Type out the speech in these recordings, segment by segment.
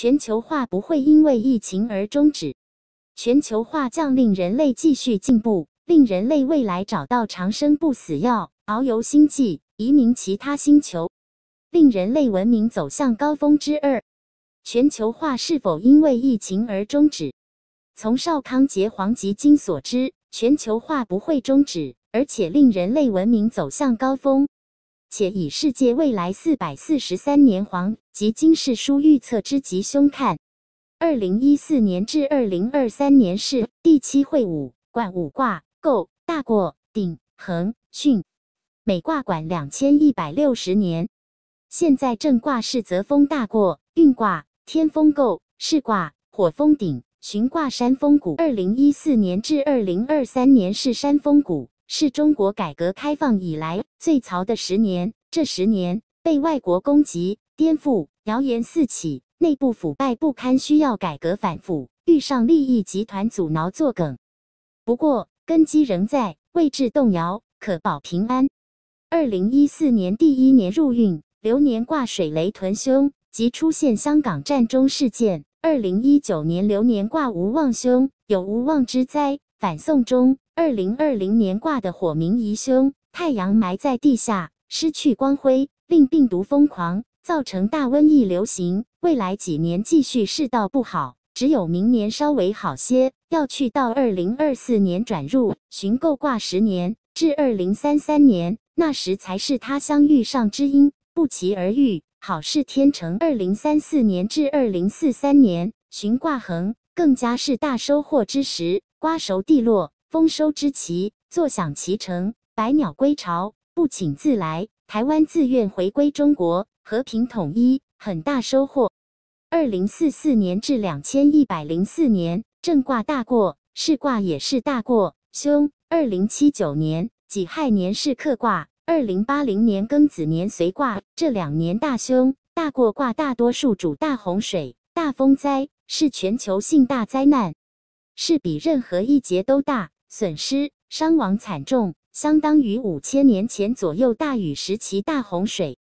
全球化不会因为疫情而终止，全球化将令人类继续进步，令人类未来找到长生不死药，遨游星际，移民其他星球，令人类文明走向高峰之二。全球化是否因为疫情而终止？从少康杰黄集经所知，全球化不会终止，而且令人类文明走向高峰。且以世界未来四百四十三年黄及金世书预测之吉凶看，二零一四年至二零二三年是第七会五冠五卦：构大过、鼎、恒、巽。每卦管两千一百六十年。现在正卦是泽风大过，运卦天风构是卦火风鼎，寻卦山风谷。二零一四年至二零二三年是山风谷是中国改革开放以来最糟的十年，这十年被外国攻击、颠覆，谣言四起，内部腐败不堪，需要改革反腐，遇上利益集团阻挠作梗。不过根基仍在，位置动摇可保平安。二零一四年第一年入运，流年挂水雷屯凶，即出现香港战中事件。二零一九年流年挂无妄凶，有无妄之灾，反送中二零二零年挂的火明疑凶，太阳埋在地下，失去光辉，令病毒疯狂，造成大瘟疫流行。未来几年继续世道不好，只有明年稍微好些。要去到二零二四年转入寻购挂十年，至二零三三年，那时才是他相遇上知音，不期而遇，好事天成。二零三四年至二零四三年寻挂横，更加是大收获之时，瓜熟蒂落。丰收之期，坐享其成；百鸟归巢，不请自来。台湾自愿回归中国，和平统一，很大收获。二零四四年至两千一百零四年，正卦大过，是卦也是大过，凶。二零七九年己亥年是克卦，二零八零年庚子年随卦，这两年大凶。大过卦大多数主大洪水、大风灾，是全球性大灾难，是比任何一劫都大。损失伤亡惨重，相当于五千年前左右大禹时期大洪水。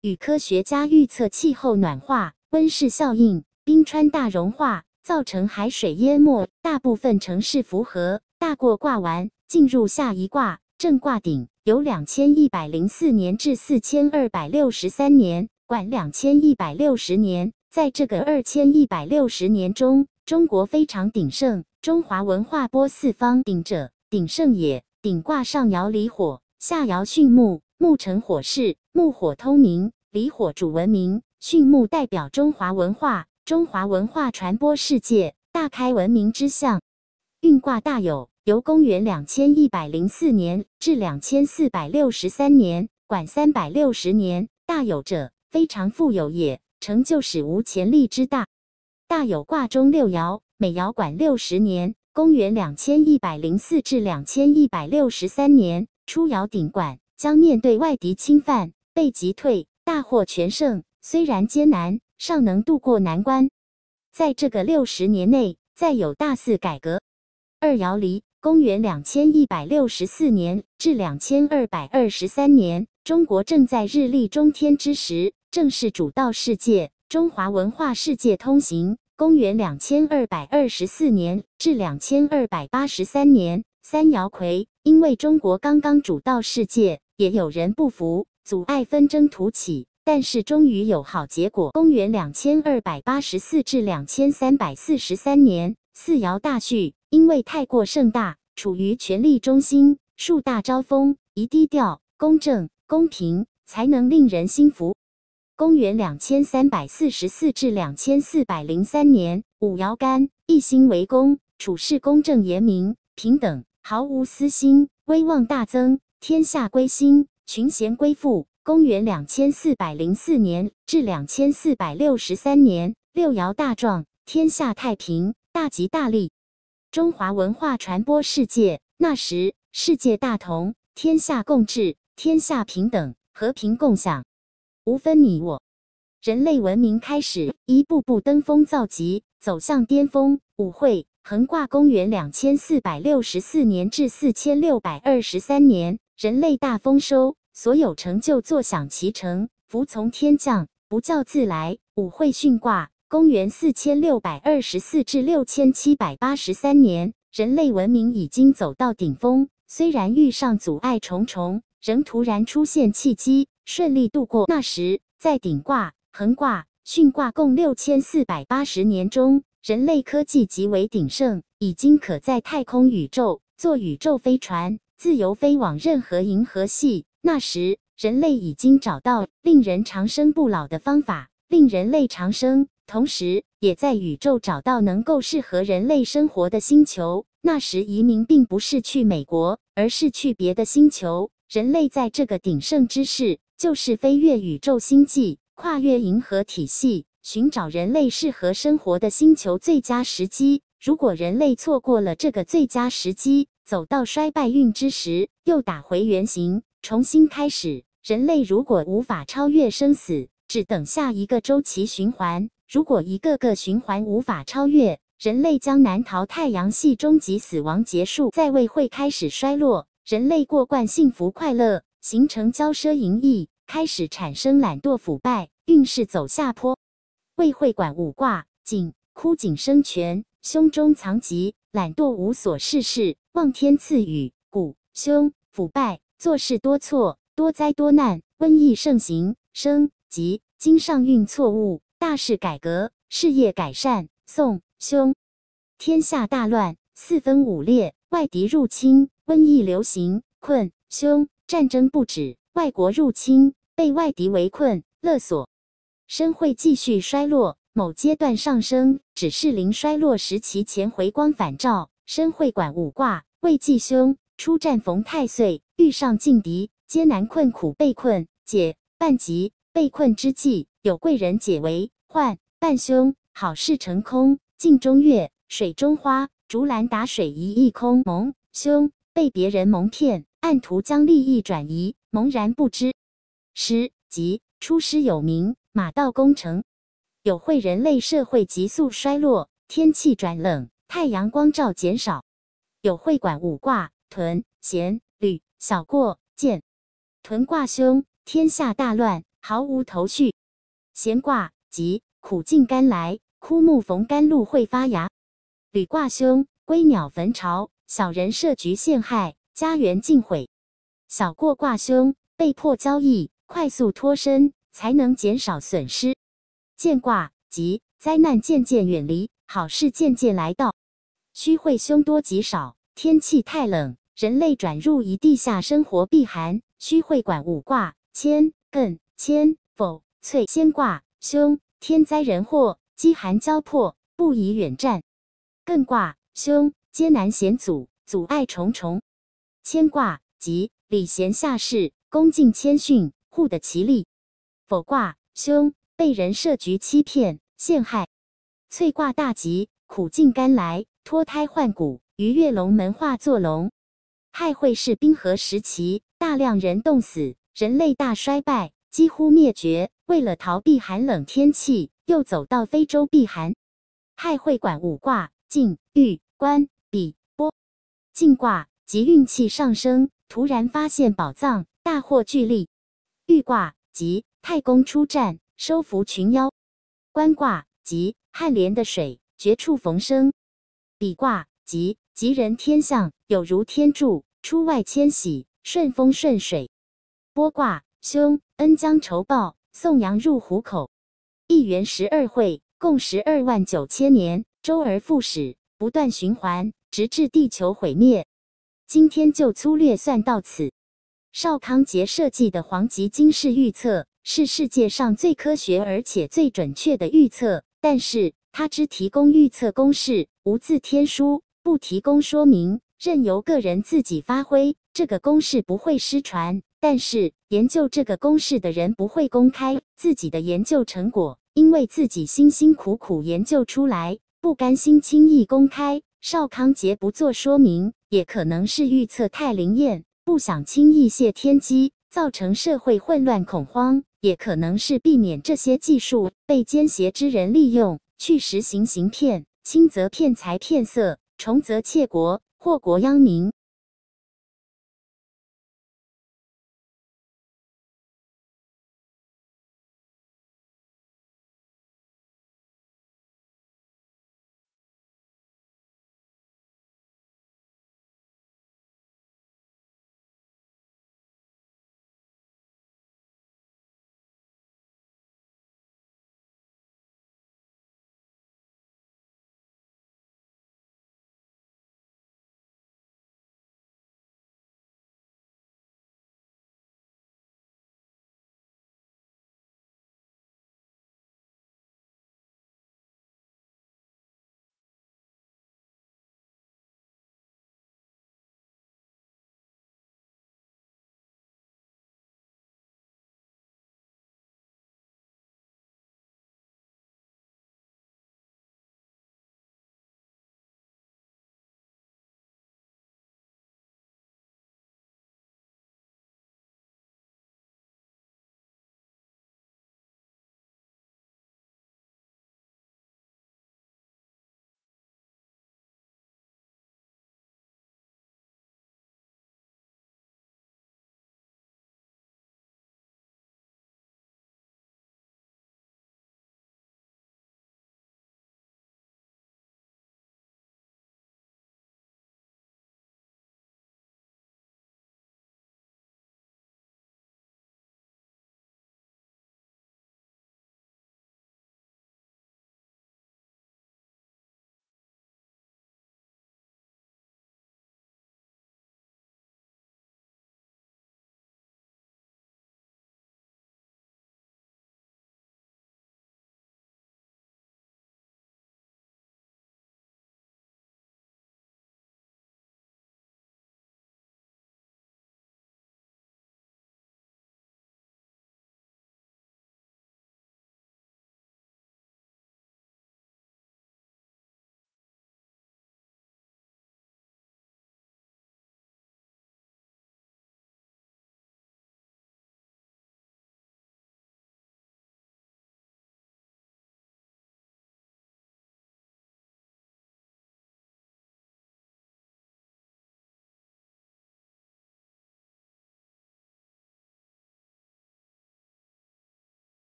与科学家预测，气候暖化、温室效应、冰川大融化，造成海水淹没大部分城市符合。大过卦完，进入下一卦正卦顶，有两千一百零四年至四千二百六十三年，管两千一百六十年。在这个二千一百六十年中。中国非常鼎盛，中华文化播四方，鼎者鼎盛也。鼎卦上爻离火，下爻巽木，木成火势，木火通明，离火主文明，巽木代表中华文化，中华文化传播世界，大开文明之象。运卦大有，由公元两千一百零四年至两千四百六十三年，管三百六十年，大有者非常富有也，成就史无前例之大。大有挂钟六爻，每爻管六十年，公元两千一百零四至两千一百六十三年，初爻顶管将面对外敌侵犯，被击退，大获全胜。虽然艰难，尚能渡过难关。在这个六十年内，再有大肆改革。二爻离，公元两千一百六十四年至两千二百二十三年，中国正在日历中天之时，正是主导世界，中华文化世界通行。公元两千二百二十四年至两千二百八十三年，三爻魁，因为中国刚刚主道世界，也有人不服，阻碍纷争突起，但是终于有好结果。公元两千二百八十四至两千三百四十三年，四爻大序因为太过盛大，处于权力中心，树大招风，宜低调、公正、公平，才能令人心服。公元两千三百四十四至两千四百零三年，五爻干一心为公，处事公正严明、平等，毫无私心，威望大增，天下归心，群贤归附。公元两千四百零四年至两千四百六十三年，六爻大壮，天下太平，大吉大利。中华文化传播世界，那时世界大同，天下共治，天下平等，和平共享。无分你我，人类文明开始一步步登峰造极，走向巅峰。舞会横跨公元两千四百六十四年至四千六百二十三年，人类大丰收，所有成就坐享其成，服从天降，不叫自来。舞会训卦，公元四千六百二十四至六千七百八十三年，人类文明已经走到顶峰，虽然遇上阻碍重重，仍突然出现契机。顺利度过那时，在顶卦、横卦、巽卦共六千四百八十年中，人类科技极为鼎盛，已经可在太空宇宙坐宇宙飞船，自由飞往任何银河系。那时，人类已经找到令人长生不老的方法，令人类长生，同时也在宇宙找到能够适合人类生活的星球。那时移民并不是去美国，而是去别的星球。人类在这个鼎盛之势。就是飞越宇宙星际，跨越银河体系，寻找人类适合生活的星球最佳时机。如果人类错过了这个最佳时机，走到衰败运之时，又打回原形，重新开始。人类如果无法超越生死，只等下一个周期循环。如果一个个循环无法超越，人类将难逃太阳系终极死亡结束，在未会开始衰落，人类过惯幸福快乐。形成骄奢淫逸，开始产生懒惰腐败，运势走下坡。未会管五卦：井枯井生泉，胸中藏疾，懒惰无所事事，望天赐予，五凶腐败，做事多错，多灾多难，瘟疫盛行。生吉经上运错误，大事改革，事业改善。宋凶天下大乱，四分五裂，外敌入侵，瘟疫流行。困凶。战争不止，外国入侵，被外敌围困勒索，身会继续衰落。某阶段上升，只是临衰落时期前回光返照。身会管五卦未忌凶，出战逢太岁，遇上劲敌，艰难困苦被困。解半吉，被困之际有贵人解围。换半凶，好事成空。镜中月，水中花，竹篮打水一空。蒙凶，被别人蒙骗。暗图将利益转移，茫然不知。诗即出师有名，马到功成。有会人类社会急速衰落，天气转冷，太阳光照减少。有会管五卦：屯、咸、旅、小过、见。屯卦凶，天下大乱，毫无头绪。咸卦吉，苦尽甘来，枯木逢甘露会发芽。旅卦凶，归鸟焚巢，小人设局陷害。家园尽毁，小过卦凶，被迫交易，快速脱身才能减少损失。见卦吉，灾难渐渐远离，好事渐渐来到。虚会凶多吉少，天气太冷，人类转入一地下生活避寒。虚会管五卦：乾、艮、谦、否、萃。先卦凶，天灾人祸，饥寒交迫，不宜远战。艮卦凶，艰难险阻，阻碍重重。牵卦即礼贤下士，恭敬谦逊，护得其利。否卦凶，被人设局欺骗陷害。翠卦大吉，苦尽甘来，脱胎换骨，鱼跃龙门，化作龙。亥会是冰河时期，大量人冻死，人类大衰败，几乎灭绝。为了逃避寒冷天气，又走到非洲避寒。亥会管五卦：静、遇、关、比、波。静卦。即运气上升，突然发现宝藏，大获巨利。遇卦吉，太公出战，收服群妖。观卦吉，旱联的水绝处逢生。比卦吉，吉人天相，有如天助，出外迁徙，顺风顺水。波卦凶，恩将仇报，送羊入虎口。一元十二会，共十二万九千年，周而复始，不断循环，直至地球毁灭。今天就粗略算到此。少康杰设计的黄极金氏预测是世界上最科学而且最准确的预测，但是他只提供预测公式，无字天书，不提供说明，任由个人自己发挥。这个公式不会失传，但是研究这个公式的人不会公开自己的研究成果，因为自己辛辛苦苦研究出来，不甘心轻易公开。少康杰不做说明。也可能是预测太灵验，不想轻易泄天机，造成社会混乱恐慌；也可能是避免这些技术被奸邪之人利用，去实行行骗，轻则骗财骗色，重则窃国，祸国殃民。